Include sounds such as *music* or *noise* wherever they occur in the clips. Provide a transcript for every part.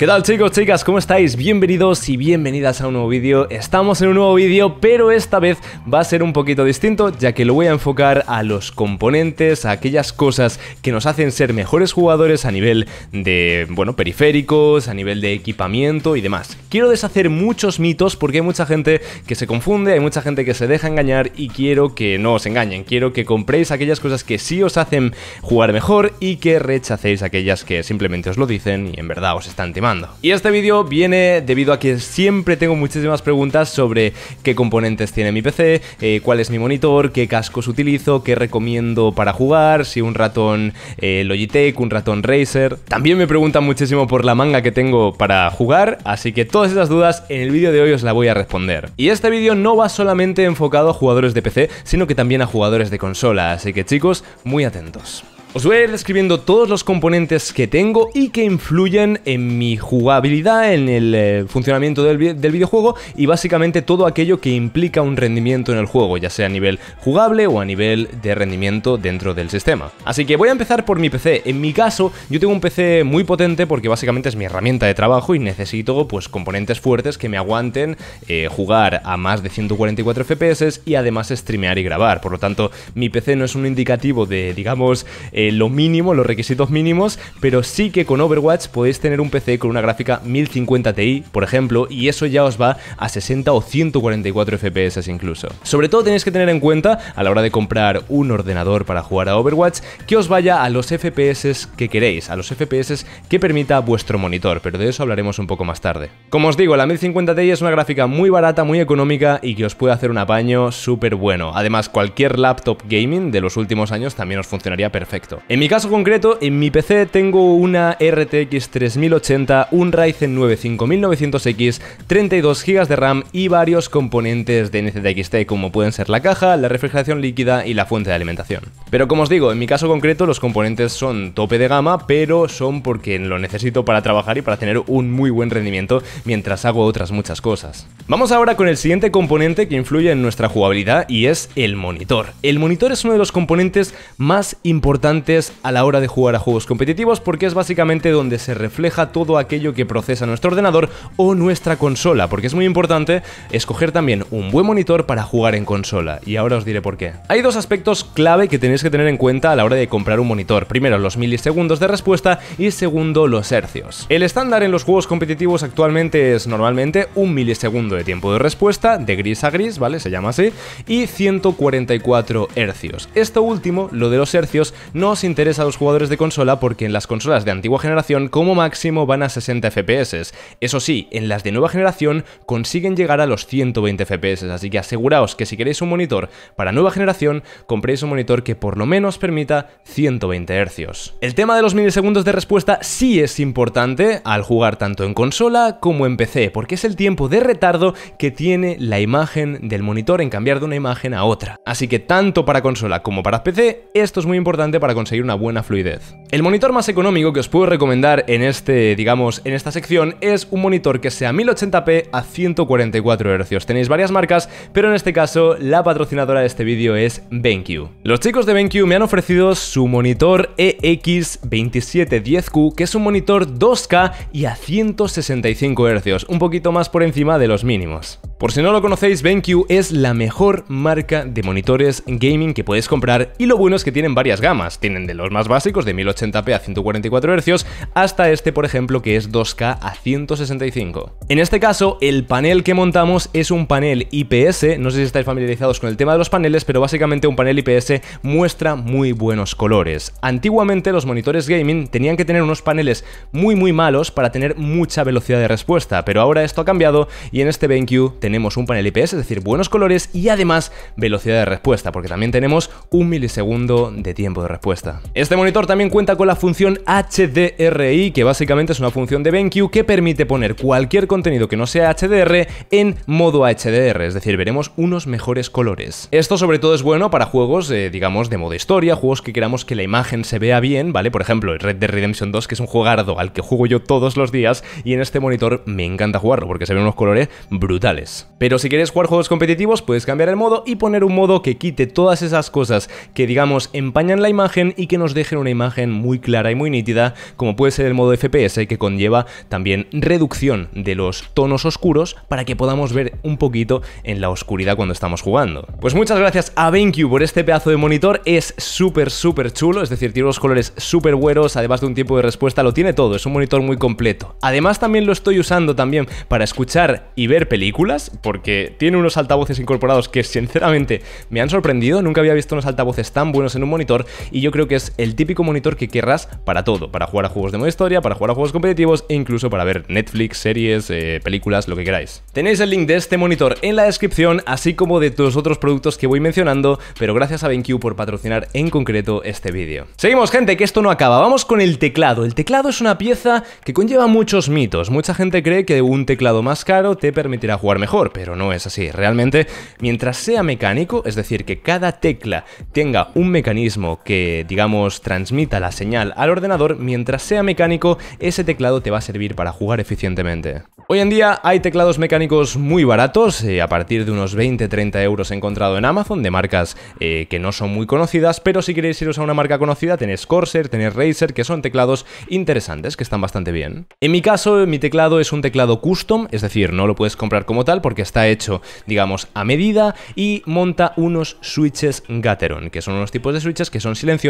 ¿Qué tal chicos, chicas? ¿Cómo estáis? Bienvenidos y bienvenidas a un nuevo vídeo. Estamos en un nuevo vídeo, pero esta vez va a ser un poquito distinto, ya que lo voy a enfocar a los componentes, a aquellas cosas que nos hacen ser mejores jugadores a nivel de, bueno, periféricos, a nivel de equipamiento y demás. Quiero deshacer muchos mitos porque hay mucha gente que se confunde, hay mucha gente que se deja engañar y quiero que no os engañen. Quiero que compréis aquellas cosas que sí os hacen jugar mejor y que rechacéis aquellas que simplemente os lo dicen y en verdad os están temando. Y este vídeo viene debido a que siempre tengo muchísimas preguntas sobre qué componentes tiene mi PC, eh, cuál es mi monitor, qué cascos utilizo, qué recomiendo para jugar, si un ratón eh, Logitech, un ratón Razer. También me preguntan muchísimo por la manga que tengo para jugar, así que todas esas dudas en el vídeo de hoy os la voy a responder. Y este vídeo no va solamente enfocado a jugadores de PC, sino que también a jugadores de consola, así que chicos, muy atentos. Os voy a ir describiendo todos los componentes que tengo y que influyen en mi jugabilidad, en el eh, funcionamiento del, videojuego y básicamente todo aquello que implica un rendimiento en el juego, ya sea a nivel jugable o a nivel de rendimiento dentro del sistema. Así que voy a empezar por mi PC. En mi caso, yo tengo un PC muy potente porque básicamente es mi herramienta de trabajo y necesito pues componentes fuertes que me aguanten eh, jugar a más de 144 FPS y además streamear y grabar. Por lo tanto, mi PC no es un indicativo de, digamos, eh, lo mínimo, los requisitos mínimos, pero sí que con Overwatch podéis tener un PC con una gráfica 1050 Ti, por ejemplo, y eso ya os va a 60 o 144 FPS incluso. Sobre todo tenéis que tener en cuenta, a la hora de comprar un ordenador para jugar a Overwatch, que os vaya a los FPS que queréis, a los FPS que permita vuestro monitor, pero de eso hablaremos un poco más tarde. Como os digo, la 1050 Ti es una gráfica muy barata, muy económica y que os puede hacer un apaño súper bueno. Además, cualquier laptop gaming de los últimos años también os funcionaría perfecto. En mi caso concreto, en mi PC tengo una RTX 3080, un Ryzen 9 5900X, 32 GB de RAM y varios componentes de NZXT como pueden ser la caja, la refrigeración líquida y la fuente de alimentación. Pero como os digo, en mi caso concreto los componentes son tope de gama, pero son porque lo necesito para trabajar y para tener un muy buen rendimiento mientras hago otras muchas cosas. Vamos ahora con el siguiente componente que influye en nuestra jugabilidad y es el monitor. El monitor es uno de los componentes más importantes a la hora de jugar a juegos competitivos porque es básicamente donde se refleja todo aquello que procesa nuestro ordenador o nuestra consola, porque es muy importante escoger también un buen monitor para jugar en consola, y ahora os diré por qué. Hay dos aspectos clave que tenéis que tener en cuenta a la hora de comprar un monitor, primero los milisegundos de respuesta y segundo los hercios. El estándar en los juegos competitivos actualmente es normalmente un milisegundo de tiempo de respuesta, de gris a gris, ¿vale? Se llama así, y 144 hercios. Esto último, lo de los hercios, no interesa a los jugadores de consola porque en las consolas de antigua generación como máximo van a 60 FPS. Eso sí, en las de nueva generación consiguen llegar a los 120 FPS, así que aseguraos que si queréis un monitor para nueva generación, compréis un monitor que por lo menos permita 120 hercios El tema de los milisegundos de respuesta sí es importante al jugar tanto en consola como en PC, porque es el tiempo de retardo que tiene la imagen del monitor en cambiar de una imagen a otra. Así que tanto para consola como para PC, esto es muy importante para conseguir una buena fluidez. El monitor más económico que os puedo recomendar en este, digamos, en esta sección es un monitor que sea 1080p a 144 Hz. Tenéis varias marcas, pero en este caso la patrocinadora de este vídeo es BenQ. Los chicos de BenQ me han ofrecido su monitor EX2710Q, que es un monitor 2K y a 165 Hz, un poquito más por encima de los mínimos. Por si no lo conocéis, BenQ es la mejor marca de monitores gaming que podéis comprar y lo bueno es que tienen varias gamas de los más básicos, de 1080p a 144 Hz, hasta este, por ejemplo, que es 2K a 165. En este caso, el panel que montamos es un panel IPS, no sé si estáis familiarizados con el tema de los paneles, pero básicamente un panel IPS muestra muy buenos colores. Antiguamente los monitores gaming tenían que tener unos paneles muy muy malos para tener mucha velocidad de respuesta, pero ahora esto ha cambiado y en este BenQ tenemos un panel IPS, es decir, buenos colores y además velocidad de respuesta, porque también tenemos un milisegundo de tiempo de respuesta. Este monitor también cuenta con la función HDRI, que básicamente es una función de BenQ que permite poner cualquier contenido que no sea HDR en modo HDR, es decir, veremos unos mejores colores. Esto sobre todo es bueno para juegos, eh, digamos, de modo historia, juegos que queramos que la imagen se vea bien, ¿vale? Por ejemplo, Red Dead Redemption 2, que es un juegardo al que juego yo todos los días, y en este monitor me encanta jugarlo porque se ven unos colores brutales. Pero si quieres jugar juegos competitivos, puedes cambiar el modo y poner un modo que quite todas esas cosas que, digamos, empañan la imagen y que nos dejen una imagen muy clara y muy nítida, como puede ser el modo FPS que conlleva también reducción de los tonos oscuros para que podamos ver un poquito en la oscuridad cuando estamos jugando. Pues muchas gracias a BenQ por este pedazo de monitor, es súper súper chulo, es decir, tiene unos colores súper buenos, además de un tiempo de respuesta, lo tiene todo, es un monitor muy completo. Además también lo estoy usando también para escuchar y ver películas, porque tiene unos altavoces incorporados que sinceramente me han sorprendido, nunca había visto unos altavoces tan buenos en un monitor y yo creo que es el típico monitor que querrás para todo, para jugar a juegos de modo historia, para jugar a juegos competitivos e incluso para ver Netflix, series, eh, películas, lo que queráis. Tenéis el link de este monitor en la descripción, así como de todos los otros productos que voy mencionando, pero gracias a BenQ por patrocinar en concreto este vídeo. Seguimos gente, que esto no acaba, vamos con el teclado. El teclado es una pieza que conlleva muchos mitos, mucha gente cree que un teclado más caro te permitirá jugar mejor, pero no es así, realmente mientras sea mecánico, es decir, que cada tecla tenga un mecanismo que digamos, transmita la señal al ordenador, mientras sea mecánico, ese teclado te va a servir para jugar eficientemente. Hoy en día hay teclados mecánicos muy baratos, eh, a partir de unos 20-30 euros encontrado en Amazon, de marcas eh, que no son muy conocidas, pero si queréis iros a una marca conocida, tenéis Corsair, tenéis Razer, que son teclados interesantes, que están bastante bien. En mi caso, mi teclado es un teclado custom, es decir, no lo puedes comprar como tal porque está hecho, digamos, a medida y monta unos switches Gateron, que son unos tipos de switches que son silenciosos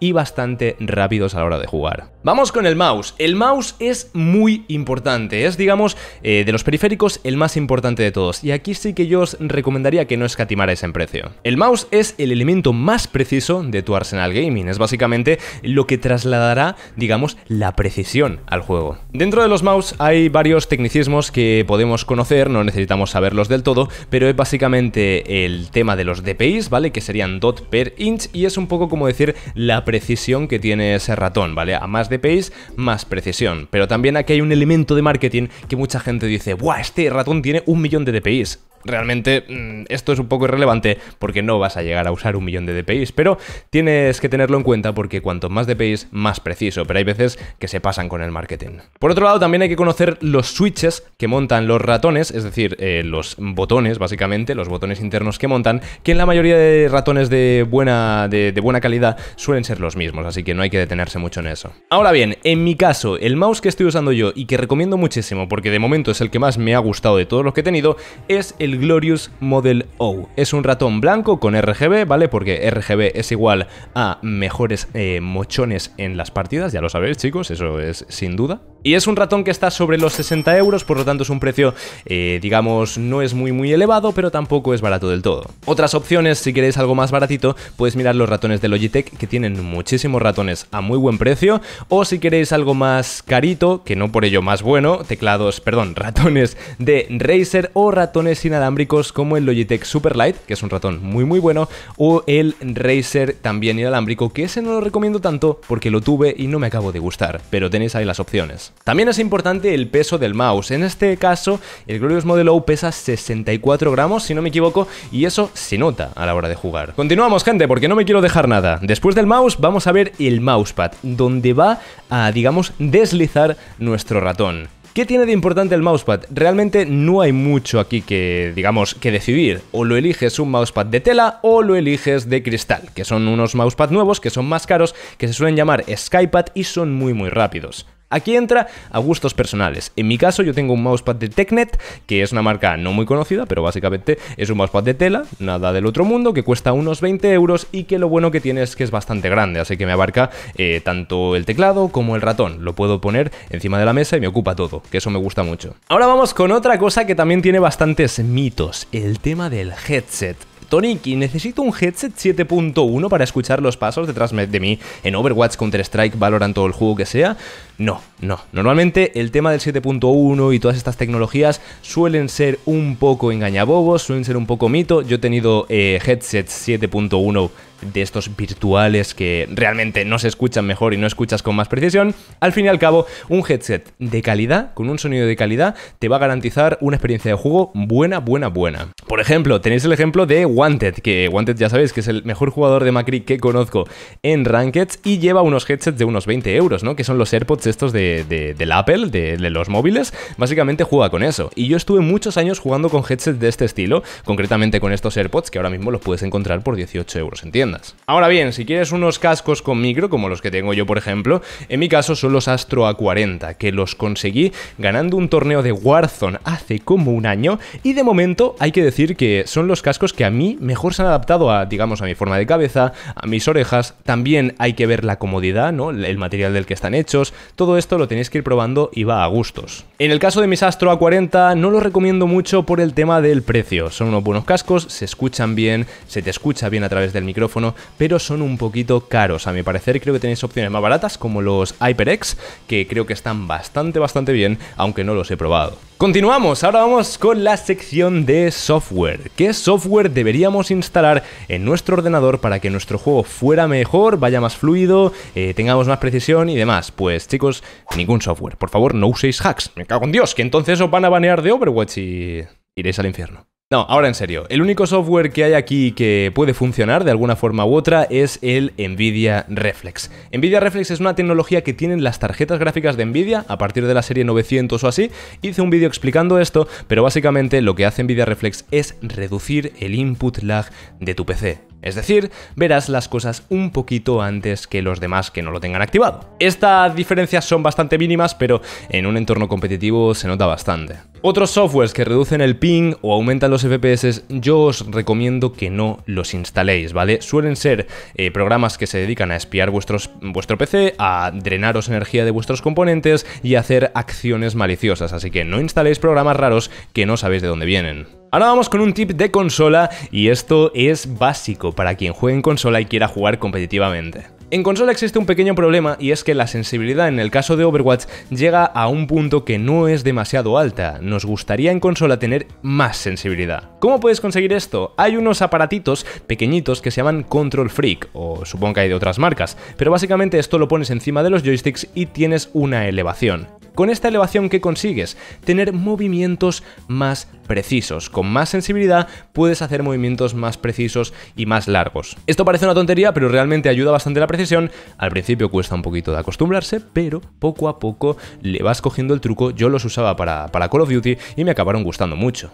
y bastante rápidos a la hora de jugar. Vamos con el mouse. El mouse es muy importante, es digamos eh, de los periféricos el más importante de todos y aquí sí que yo os recomendaría que no escatimarais en precio. El mouse es el elemento más preciso de tu arsenal gaming, es básicamente lo que trasladará digamos la precisión al juego. Dentro de los mouse hay varios tecnicismos que podemos conocer, no necesitamos saberlos del todo, pero es básicamente el tema de los DPIs, ¿vale? Que serían dot per inch y es un poco como decir la precisión que tiene ese ratón, ¿vale? A más DPIs, más precisión. Pero también aquí hay un elemento de marketing que mucha gente dice, ¡buah, este ratón tiene un millón de DPIs! realmente mm, esto es un poco irrelevante porque no vas a llegar a usar un millón de DPIs, pero tienes que tenerlo en cuenta porque cuanto más DPIs, más preciso, pero hay veces que se pasan con el marketing. Por otro lado, también hay que conocer los switches que montan los ratones, es decir, eh, los botones, básicamente, los botones internos que montan, que en la mayoría de ratones de buena, de buena calidad suelen ser los mismos, así que no hay que detenerse mucho en eso. Ahora bien, en mi caso, el mouse que estoy usando yo y que recomiendo muchísimo porque de momento es el que más me ha gustado de todos los que he tenido, es el Glorious Model O. Es un ratón blanco con RGB, ¿vale? Porque RGB es igual a mejores eh, mochones en las partidas, ya lo sabéis chicos, eso es sin duda. Y es un ratón que está sobre los 60 euros, por lo tanto es un precio, eh, digamos, no es muy muy elevado, pero tampoco es barato del todo. Otras opciones, si queréis algo más baratito, puedes mirar los ratones de Logitech, que tienen muchísimos ratones a muy buen precio, o si queréis algo más carito, que no por ello más bueno, teclados, perdón, *laughs* ratones de Razer o ratones inalámbricos como el Logitech Light, que es un ratón muy muy bueno, o el Razer también inalámbrico, que ese no lo recomiendo tanto porque lo tuve y no me acabo de gustar, pero tenéis ahí las opciones. También es importante el peso del mouse. En este caso, el Glorious Model O pesa 64 gramos, si no me equivoco, y eso se nota a la hora de jugar. Continuamos, gente, porque no me quiero dejar nada. Después del mouse, vamos a ver el mousepad, donde va a, digamos, deslizar nuestro ratón. ¿Qué tiene de importante el mousepad? Realmente no hay mucho aquí que, digamos, que decidir. O lo eliges un mousepad de tela o lo eliges de cristal, que son unos mousepad nuevos, que son más caros, que se suelen llamar Skypad y son muy muy rápidos. Aquí entra a gustos personales. En mi caso yo tengo un mousepad de Technet, que es una marca no muy conocida, pero básicamente es un mousepad de tela, nada del otro mundo, que cuesta unos 20 euros y que lo bueno que tiene es que es bastante grande, así que me abarca eh, tanto el teclado como el ratón. Lo puedo poner encima de la mesa y me ocupa todo, que eso me gusta mucho. Ahora vamos con otra cosa que también tiene bastantes mitos, el tema del headset. Toniki, necesito un headset 7.1 para escuchar los pasos detrás de mí en Overwatch, Counter-Strike, Valorant todo el juego que sea. No, no. Normalmente el tema del 7.1 y todas estas tecnologías suelen ser un poco engañabobos, suelen ser un poco mito. Yo he tenido eh, headsets 7.1 de estos virtuales que realmente no se escuchan mejor y no escuchas con más precisión, al fin y al cabo, un headset de calidad, con un sonido de calidad, te va a garantizar una experiencia de juego buena, buena, buena. Por ejemplo, tenéis el ejemplo de Wanted, que Wanted ya sabéis que es el mejor jugador de Macri que conozco en Rankeds y lleva unos headsets de unos 20 euros, ¿no? Que son los AirPods estos de, del Apple, de, los móviles. Básicamente juega con eso. Y yo estuve muchos años jugando con headsets de este estilo, concretamente con estos AirPods que ahora mismo los puedes encontrar por 18 euros, ¿entiendes? Ahora bien, si quieres unos cascos con micro, como los que tengo yo por ejemplo, en mi caso son los Astro A40, que los conseguí ganando un torneo de Warzone hace como un año y de momento hay que decir que son los cascos que a mí mejor se han adaptado a, digamos, a mi forma de cabeza, a mis orejas, también hay que ver la comodidad, ¿no? El material del que están hechos, todo esto lo tenéis que ir probando y va a gustos. En el caso de mis Astro A40 no los recomiendo mucho por el tema del precio, son unos buenos cascos, se escuchan bien, se te escucha bien a través del micrófono, pero son un poquito caros. A mi parecer creo que tenéis opciones más baratas como los HyperX, que creo que están bastante, bastante bien, aunque no los he probado. Continuamos, ahora vamos con la sección de software. ¿Qué software deberíamos instalar en nuestro ordenador para que nuestro juego fuera mejor, vaya más fluido, eh, tengamos más precisión y demás? Pues chicos, ningún software. Por favor, no uséis hacks. Me cago en Dios, que entonces os van a banear de Overwatch y iréis al infierno. No, ahora en serio, el único software que hay aquí que puede funcionar de alguna forma u otra es el Nvidia Reflex. Nvidia Reflex es una tecnología que tienen las tarjetas gráficas de Nvidia a partir de la serie 900 o así. Hice un vídeo explicando esto, pero básicamente lo que hace Nvidia Reflex es reducir el input lag de tu PC. Es decir, verás las cosas un poquito antes que los demás que no lo tengan activado. Estas diferencias son bastante mínimas, pero en un entorno competitivo se nota bastante. Otros softwares que reducen el ping o aumentan los FPS, yo os recomiendo que no los instaléis, ¿vale? Suelen ser eh, programas que se dedican a espiar vuestros, vuestro PC, a drenaros energía de vuestros componentes y a hacer acciones maliciosas, así que no instaléis programas raros que no sabéis de dónde vienen. Ahora vamos con un tip de consola y esto es básico para quien juegue en consola y quiera jugar competitivamente. En consola existe un pequeño problema y es que la sensibilidad en el caso de Overwatch llega a un punto que no es demasiado alta. Nos gustaría en consola tener más sensibilidad. ¿Cómo puedes conseguir esto? Hay unos aparatitos pequeñitos que se llaman Control Freak, o supongo que hay de otras marcas, pero básicamente esto lo pones encima de los joysticks y tienes una elevación. Con esta elevación que consigues, tener movimientos más precisos. Con más sensibilidad puedes hacer movimientos más precisos y más largos. Esto parece una tontería, pero realmente ayuda bastante la precisión. Al principio cuesta un poquito de acostumbrarse, pero poco a poco le vas cogiendo el truco. Yo los usaba para, para Call of Duty y me acabaron gustando mucho.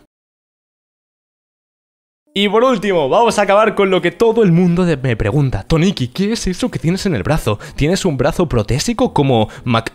Y por último, vamos a acabar con lo que todo el mundo me pregunta. Toniki, ¿qué es eso que tienes en el brazo? ¿Tienes un brazo protésico como Mac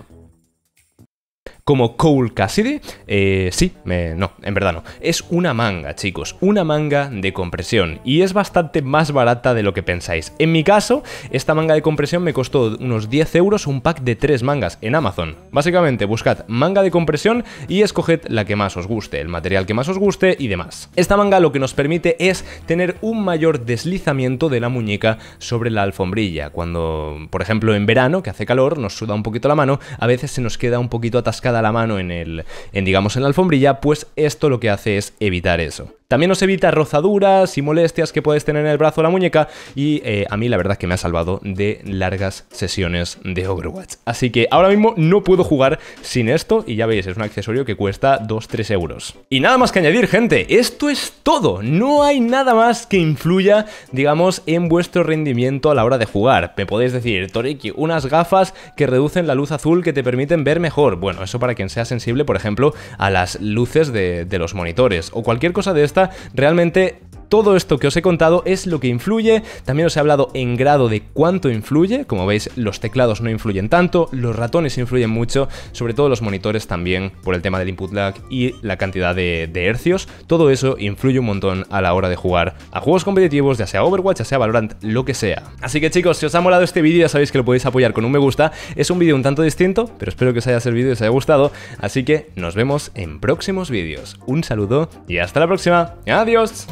como Cole Cassidy? Eh, sí, no, en verdad no. Es una manga, chicos, una manga de compresión y es bastante más barata de lo que pensáis. En mi caso, esta manga de compresión me costó unos 10 euros un pack de 3 mangas en Amazon. Básicamente, buscad manga de compresión y escoged la que más os guste, el material que más os guste y demás. Esta manga lo que nos permite es tener un mayor deslizamiento de la muñeca sobre la alfombrilla. Cuando, por ejemplo, en verano, que hace calor, nos suda un poquito la mano, a veces se nos queda un poquito atascada la mano en el, digamos en la alfombrilla, pues esto lo que hace es evitar eso. También nos evita rozaduras y molestias que puedes tener en el brazo o la muñeca y eh, a mí la verdad que me ha salvado de largas sesiones de Overwatch. Así que ahora mismo no puedo jugar sin esto y ya veis, es un accesorio que cuesta 2-3 euros. Y nada más que añadir, gente, esto es todo. No hay nada más que influya, digamos, en vuestro rendimiento a la hora de jugar. Me podéis decir, Toriki, unas gafas que reducen la luz azul que te permiten ver mejor. Bueno, eso para quien sea sensible, por ejemplo, a las luces de los monitores o cualquier cosa de esta realmente todo esto que os he contado es lo que influye, también os he hablado en grado de cuánto influye, como veis los teclados no influyen tanto, los ratones influyen mucho, sobre todo los monitores también por el tema del input lag y la cantidad de, hercios, todo eso influye un montón a la hora de jugar a juegos competitivos, ya sea Overwatch, ya sea Valorant, lo que sea. Así que chicos, si os ha molado este vídeo ya sabéis que lo podéis apoyar con un me gusta, es un vídeo un tanto distinto, pero espero que os haya servido y os haya gustado, así que nos vemos en próximos vídeos. Un saludo y hasta la próxima. ¡Adiós!